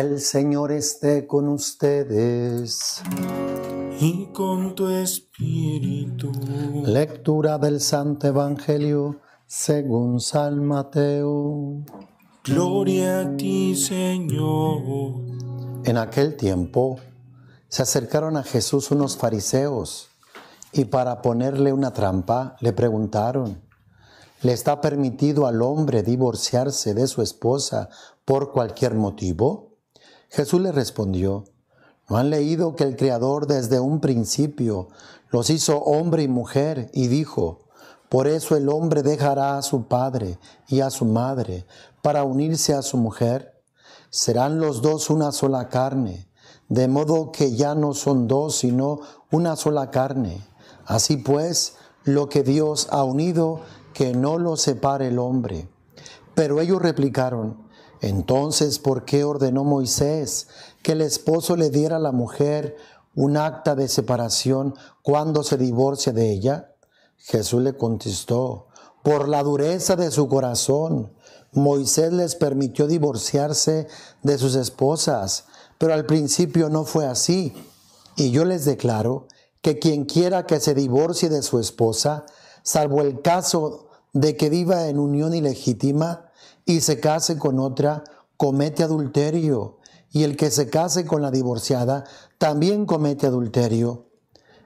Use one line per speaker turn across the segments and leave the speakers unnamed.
El Señor esté con ustedes. Y con tu espíritu. Lectura del Santo Evangelio según San Mateo. Gloria a ti, Señor. En aquel tiempo se acercaron a Jesús unos fariseos y para ponerle una trampa le preguntaron, ¿le está permitido al hombre divorciarse de su esposa por cualquier motivo? Jesús le respondió, ¿no han leído que el Creador desde un principio los hizo hombre y mujer y dijo, por eso el hombre dejará a su padre y a su madre para unirse a su mujer? Serán los dos una sola carne, de modo que ya no son dos sino una sola carne. Así pues, lo que Dios ha unido, que no lo separe el hombre. Pero ellos replicaron, entonces, ¿por qué ordenó Moisés que el esposo le diera a la mujer un acta de separación cuando se divorcia de ella? Jesús le contestó, por la dureza de su corazón, Moisés les permitió divorciarse de sus esposas, pero al principio no fue así. Y yo les declaro que quien quiera que se divorcie de su esposa, salvo el caso de que viva en unión ilegítima, y se case con otra, comete adulterio, y el que se case con la divorciada también comete adulterio.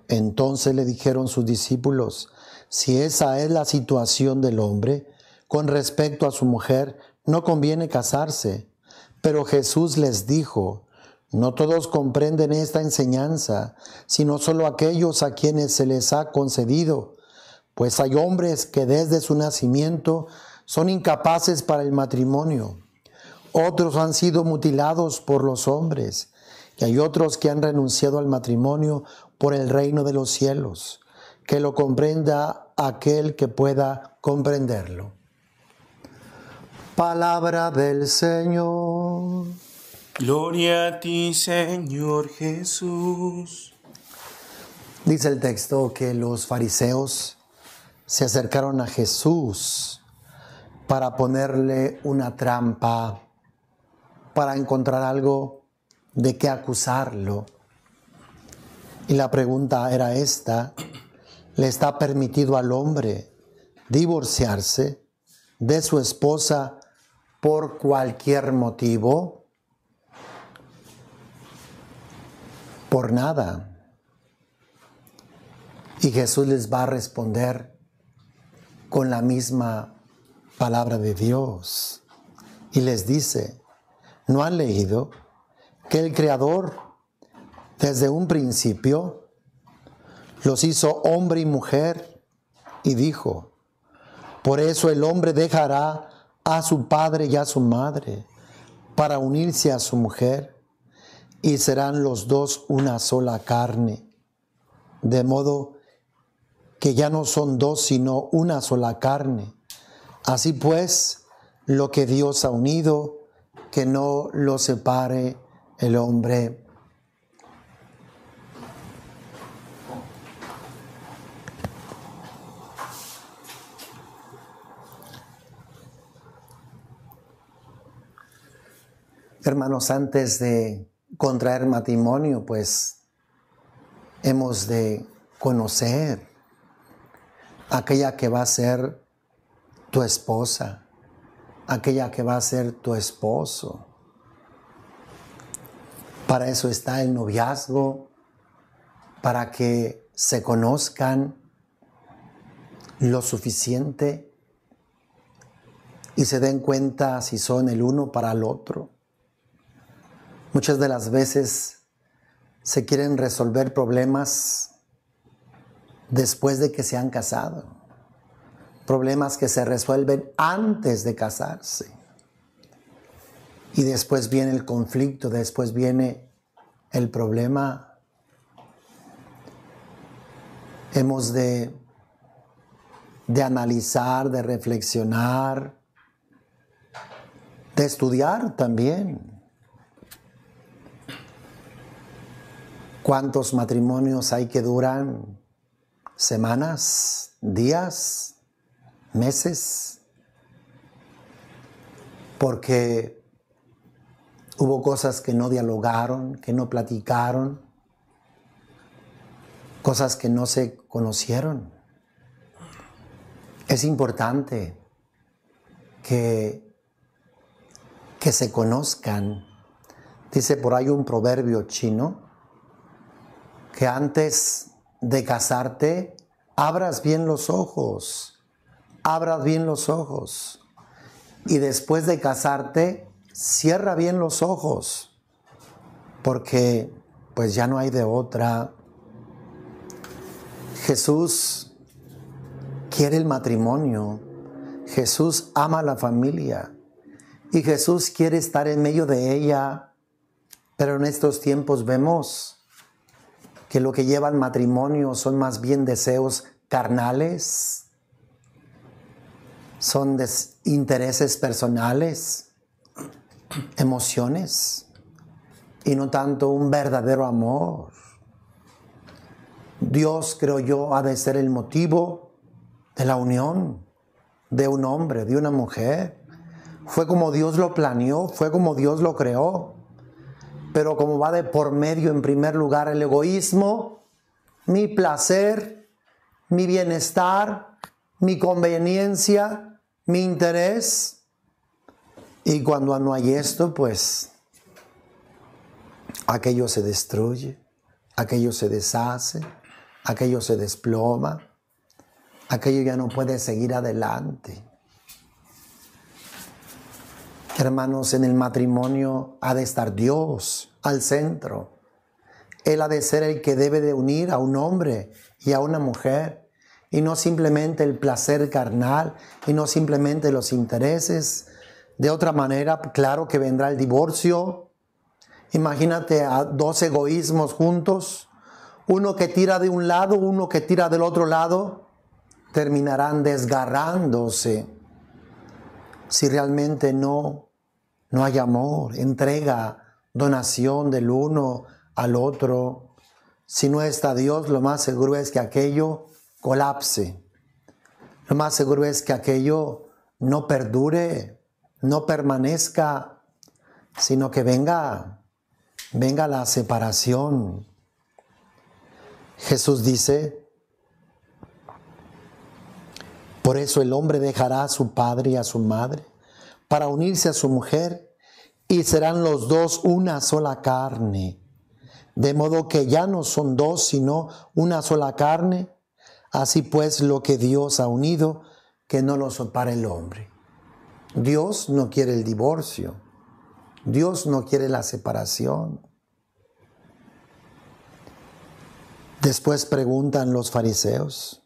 Entonces le dijeron sus discípulos, si esa es la situación del hombre, con respecto a su mujer, no conviene casarse. Pero Jesús les dijo, no todos comprenden esta enseñanza, sino solo aquellos a quienes se les ha concedido, pues hay hombres que desde su nacimiento son incapaces para el matrimonio. Otros han sido mutilados por los hombres. Y hay otros que han renunciado al matrimonio por el reino de los cielos. Que lo comprenda aquel que pueda comprenderlo. Palabra del Señor. Gloria a ti, Señor Jesús. Dice el texto que los fariseos se acercaron a Jesús para ponerle una trampa, para encontrar algo de qué acusarlo. Y la pregunta era esta, ¿le está permitido al hombre divorciarse de su esposa por cualquier motivo? Por nada. Y Jesús les va a responder con la misma palabra de Dios y les dice, ¿no han leído que el Creador desde un principio los hizo hombre y mujer y dijo, por eso el hombre dejará a su padre y a su madre para unirse a su mujer y serán los dos una sola carne, de modo que ya no son dos sino una sola carne. Así pues, lo que Dios ha unido, que no lo separe el hombre. Hermanos, antes de contraer matrimonio, pues hemos de conocer aquella que va a ser tu esposa, aquella que va a ser tu esposo. Para eso está el noviazgo, para que se conozcan lo suficiente y se den cuenta si son el uno para el otro. Muchas de las veces se quieren resolver problemas después de que se han casado problemas que se resuelven antes de casarse. Y después viene el conflicto, después viene el problema. Hemos de, de analizar, de reflexionar, de estudiar también. ¿Cuántos matrimonios hay que duran semanas, días? meses, porque hubo cosas que no dialogaron, que no platicaron, cosas que no se conocieron. Es importante que, que se conozcan. Dice por ahí un proverbio chino que antes de casarte abras bien los ojos abras bien los ojos. Y después de casarte, cierra bien los ojos, porque pues ya no hay de otra. Jesús quiere el matrimonio, Jesús ama la familia y Jesús quiere estar en medio de ella, pero en estos tiempos vemos que lo que lleva al matrimonio son más bien deseos carnales, son intereses personales, emociones, y no tanto un verdadero amor. Dios, creo yo, ha de ser el motivo de la unión de un hombre, de una mujer. Fue como Dios lo planeó, fue como Dios lo creó. Pero como va de por medio, en primer lugar, el egoísmo, mi placer, mi bienestar, mi conveniencia, mi interés. Y cuando no hay esto, pues aquello se destruye, aquello se deshace, aquello se desploma, aquello ya no puede seguir adelante. Hermanos, en el matrimonio ha de estar Dios al centro. Él ha de ser el que debe de unir a un hombre y a una mujer y no simplemente el placer carnal y no simplemente los intereses. De otra manera, claro que vendrá el divorcio. Imagínate a dos egoísmos juntos, uno que tira de un lado, uno que tira del otro lado, terminarán desgarrándose si realmente no, no hay amor, entrega, donación del uno al otro. Si no está Dios, lo más seguro es que aquello colapse. Lo más seguro es que aquello no perdure, no permanezca, sino que venga, venga la separación. Jesús dice, por eso el hombre dejará a su padre y a su madre para unirse a su mujer y serán los dos una sola carne. De modo que ya no son dos, sino una sola carne. Así pues, lo que Dios ha unido, que no lo separe el hombre. Dios no quiere el divorcio. Dios no quiere la separación. Después preguntan los fariseos,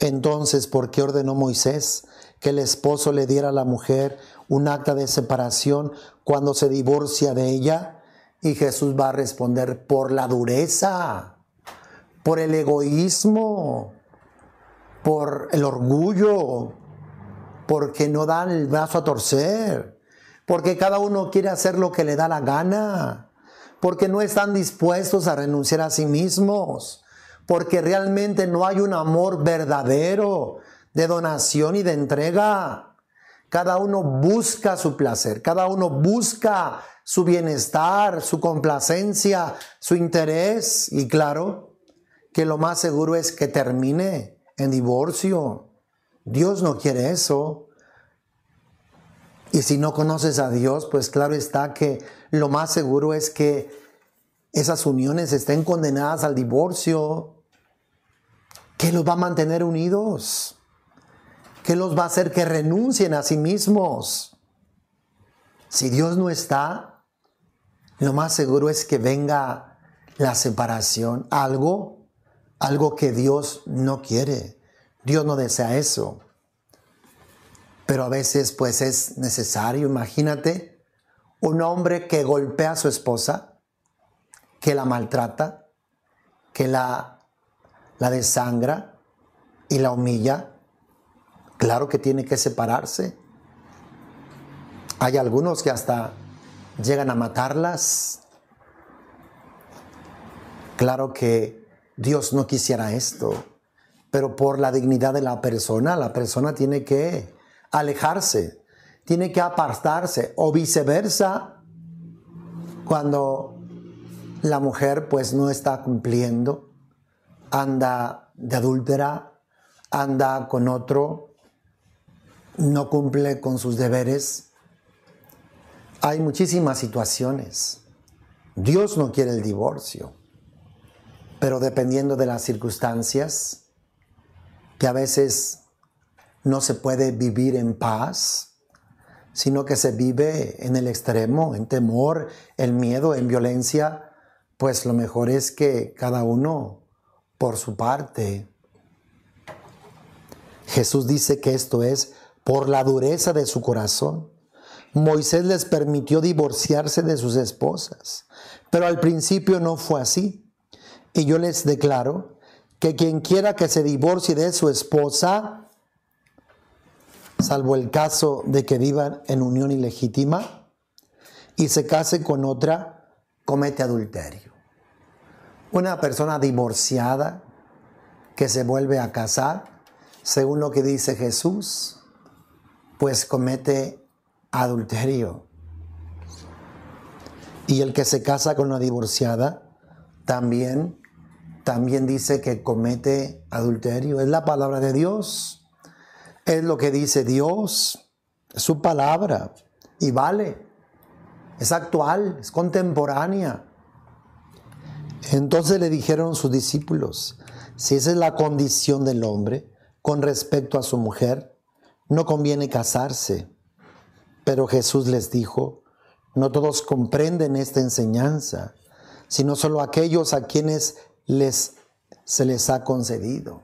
entonces, ¿por qué ordenó Moisés que el esposo le diera a la mujer un acta de separación cuando se divorcia de ella? Y Jesús va a responder, por la dureza por el egoísmo, por el orgullo, porque no dan el brazo a torcer, porque cada uno quiere hacer lo que le da la gana, porque no están dispuestos a renunciar a sí mismos, porque realmente no hay un amor verdadero de donación y de entrega. Cada uno busca su placer, cada uno busca su bienestar, su complacencia, su interés y claro, que lo más seguro es que termine en divorcio. Dios no quiere eso. Y si no conoces a Dios, pues claro está que lo más seguro es que esas uniones estén condenadas al divorcio. ¿Qué los va a mantener unidos? ¿Qué los va a hacer que renuncien a sí mismos? Si Dios no está, lo más seguro es que venga la separación, algo algo que Dios no quiere. Dios no desea eso. Pero a veces pues es necesario, imagínate, un hombre que golpea a su esposa, que la maltrata, que la, la desangra y la humilla. Claro que tiene que separarse. Hay algunos que hasta llegan a matarlas. Claro que Dios no quisiera esto, pero por la dignidad de la persona, la persona tiene que alejarse, tiene que apartarse o viceversa cuando la mujer pues no está cumpliendo, anda de adúltera, anda con otro, no cumple con sus deberes. Hay muchísimas situaciones. Dios no quiere el divorcio pero dependiendo de las circunstancias, que a veces no se puede vivir en paz, sino que se vive en el extremo, en temor, en miedo, en violencia, pues lo mejor es que cada uno por su parte. Jesús dice que esto es por la dureza de su corazón. Moisés les permitió divorciarse de sus esposas, pero al principio no fue así. Y yo les declaro que quien quiera que se divorcie de su esposa, salvo el caso de que vivan en unión ilegítima, y se case con otra, comete adulterio. Una persona divorciada que se vuelve a casar, según lo que dice Jesús, pues comete adulterio. Y el que se casa con una divorciada también también dice que comete adulterio. Es la palabra de Dios. Es lo que dice Dios. Es su palabra. Y vale. Es actual, es contemporánea. Entonces le dijeron sus discípulos, si esa es la condición del hombre con respecto a su mujer, no conviene casarse. Pero Jesús les dijo, no todos comprenden esta enseñanza, sino solo aquellos a quienes les, se les ha concedido.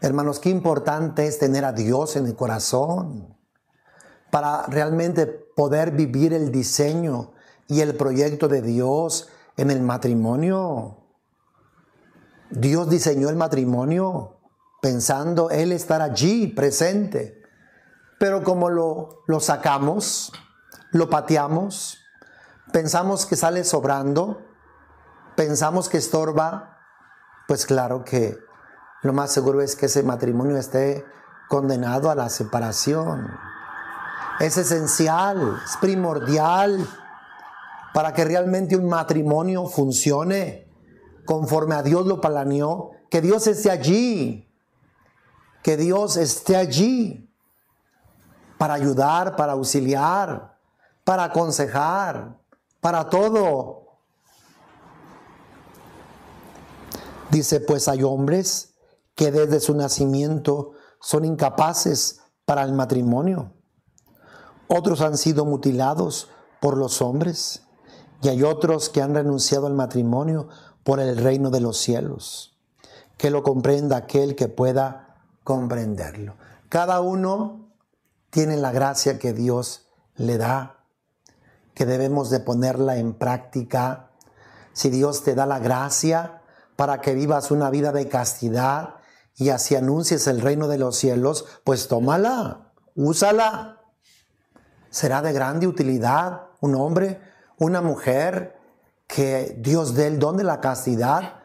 Hermanos, qué importante es tener a Dios en el corazón para realmente poder vivir el diseño y el proyecto de Dios en el matrimonio. Dios diseñó el matrimonio pensando Él estar allí presente, pero como lo, lo sacamos, lo pateamos, pensamos que sale sobrando, pensamos que estorba, pues claro que lo más seguro es que ese matrimonio esté condenado a la separación. Es esencial, es primordial para que realmente un matrimonio funcione conforme a Dios lo planeó, que Dios esté allí, que Dios esté allí para ayudar, para auxiliar, para aconsejar, para todo. Dice, pues hay hombres que desde su nacimiento son incapaces para el matrimonio. Otros han sido mutilados por los hombres y hay otros que han renunciado al matrimonio por el reino de los cielos. Que lo comprenda aquel que pueda comprenderlo. Cada uno tiene la gracia que Dios le da, que debemos de ponerla en práctica. Si Dios te da la gracia, para que vivas una vida de castidad y así anuncies el reino de los cielos, pues tómala, úsala. Será de grande utilidad un hombre, una mujer, que Dios dé el don de la castidad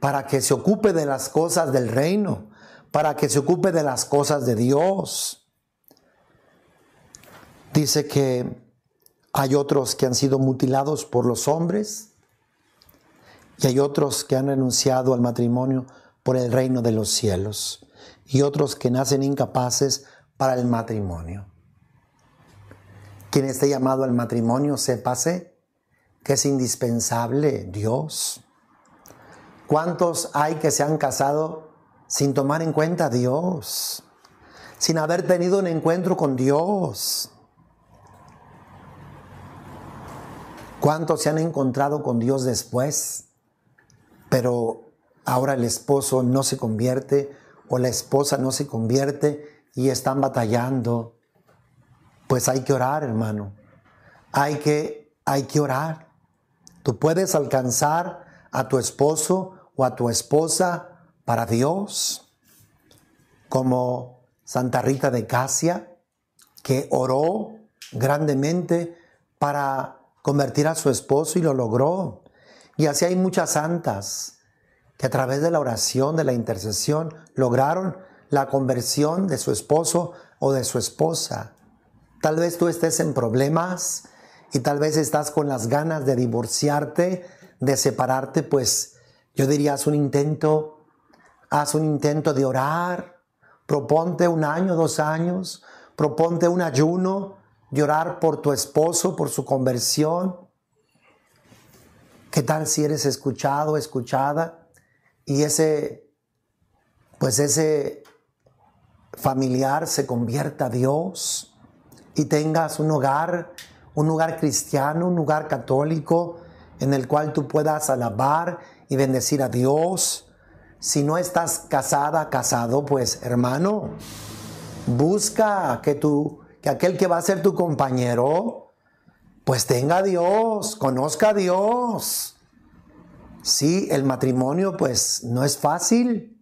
para que se ocupe de las cosas del reino, para que se ocupe de las cosas de Dios. Dice que hay otros que han sido mutilados por los hombres, y hay otros que han renunciado al matrimonio por el reino de los cielos. Y otros que nacen incapaces para el matrimonio. Quien esté llamado al matrimonio, sépase que es indispensable Dios. ¿Cuántos hay que se han casado sin tomar en cuenta a Dios? Sin haber tenido un encuentro con Dios. ¿Cuántos se han encontrado con Dios después? pero ahora el esposo no se convierte o la esposa no se convierte y están batallando, pues hay que orar, hermano. Hay que, hay que orar. Tú puedes alcanzar a tu esposo o a tu esposa para Dios, como Santa Rita de Casia, que oró grandemente para convertir a su esposo y lo logró. Y así hay muchas santas que a través de la oración, de la intercesión, lograron la conversión de su esposo o de su esposa. Tal vez tú estés en problemas y tal vez estás con las ganas de divorciarte, de separarte, pues yo diría haz un intento, haz un intento de orar, proponte un año, dos años, proponte un ayuno, de orar por tu esposo, por su conversión, ¿Qué tal si eres escuchado, escuchada? Y ese, pues ese familiar se convierta a Dios y tengas un hogar, un lugar cristiano, un lugar católico en el cual tú puedas alabar y bendecir a Dios. Si no estás casada, casado, pues hermano, busca que tú, que aquel que va a ser tu compañero, pues tenga a Dios, conozca a Dios. Sí, el matrimonio pues no es fácil,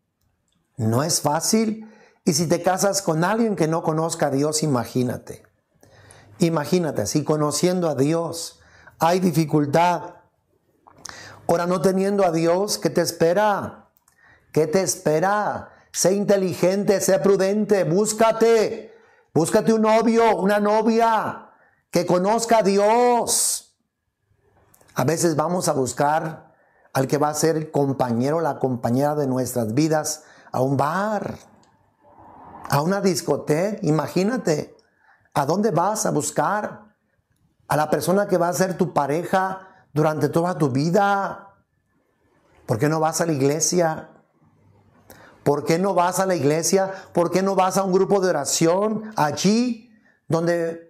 no es fácil. Y si te casas con alguien que no conozca a Dios, imagínate. Imagínate, si conociendo a Dios hay dificultad, ahora no teniendo a Dios, ¿qué te espera? ¿Qué te espera? Sé inteligente, sé prudente, búscate, búscate un novio, una novia que conozca a Dios. A veces vamos a buscar al que va a ser el compañero, la compañera de nuestras vidas, a un bar, a una discoteca. Imagínate, ¿a dónde vas a buscar a la persona que va a ser tu pareja durante toda tu vida? ¿Por qué no vas a la iglesia? ¿Por qué no vas a la iglesia? ¿Por qué no vas a un grupo de oración allí donde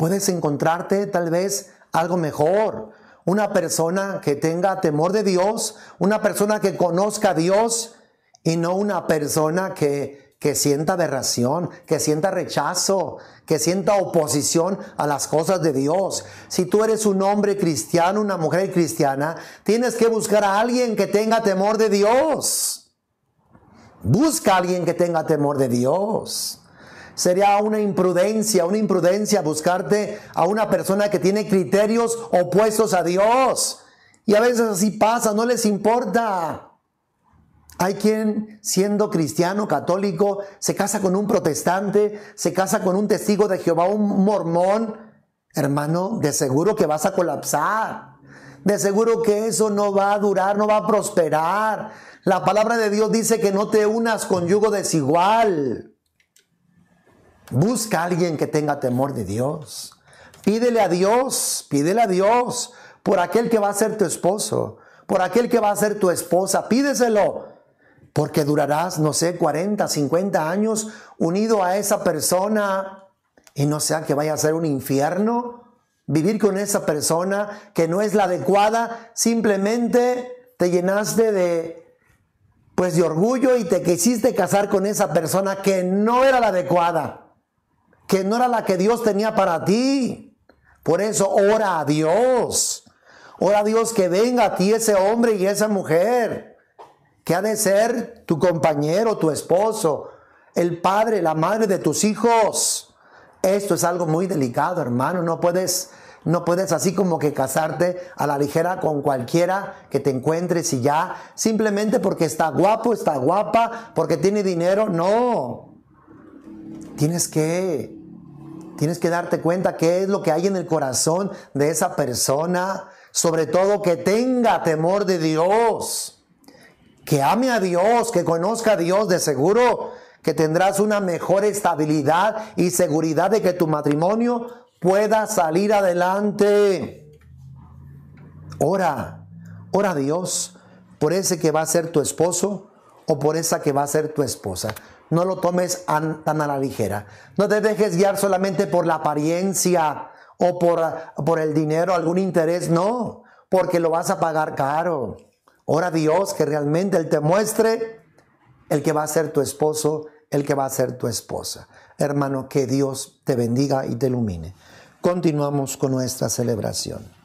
Puedes encontrarte tal vez algo mejor, una persona que tenga temor de Dios, una persona que conozca a Dios y no una persona que, que sienta aberración, que sienta rechazo, que sienta oposición a las cosas de Dios. Si tú eres un hombre cristiano, una mujer cristiana, tienes que buscar a alguien que tenga temor de Dios. Busca a alguien que tenga temor de Dios. Sería una imprudencia, una imprudencia buscarte a una persona que tiene criterios opuestos a Dios. Y a veces así pasa, no les importa. Hay quien, siendo cristiano, católico, se casa con un protestante, se casa con un testigo de Jehová, un mormón. Hermano, de seguro que vas a colapsar. De seguro que eso no va a durar, no va a prosperar. La palabra de Dios dice que no te unas con yugo desigual. Busca a alguien que tenga temor de Dios. Pídele a Dios, pídele a Dios por aquel que va a ser tu esposo, por aquel que va a ser tu esposa, pídeselo, porque durarás, no sé, 40, 50 años unido a esa persona y no sea que vaya a ser un infierno vivir con esa persona que no es la adecuada, simplemente te llenaste de pues de orgullo y te quisiste casar con esa persona que no era la adecuada que no era la que Dios tenía para ti. Por eso ora a Dios. Ora a Dios que venga a ti ese hombre y esa mujer, que ha de ser tu compañero, tu esposo, el padre, la madre de tus hijos. Esto es algo muy delicado, hermano. No puedes, no puedes así como que casarte a la ligera con cualquiera que te encuentres y ya, simplemente porque está guapo, está guapa, porque tiene dinero. No. Tienes que Tienes que darte cuenta qué es lo que hay en el corazón de esa persona, sobre todo que tenga temor de Dios, que ame a Dios, que conozca a Dios de seguro, que tendrás una mejor estabilidad y seguridad de que tu matrimonio pueda salir adelante. Ora, ora a Dios por ese que va a ser tu esposo o por esa que va a ser tu esposa no lo tomes tan a la ligera. No te dejes guiar solamente por la apariencia o por, por el dinero, algún interés, no, porque lo vas a pagar caro. Ora Dios que realmente Él te muestre el que va a ser tu esposo, el que va a ser tu esposa. Hermano, que Dios te bendiga y te ilumine. Continuamos con nuestra celebración.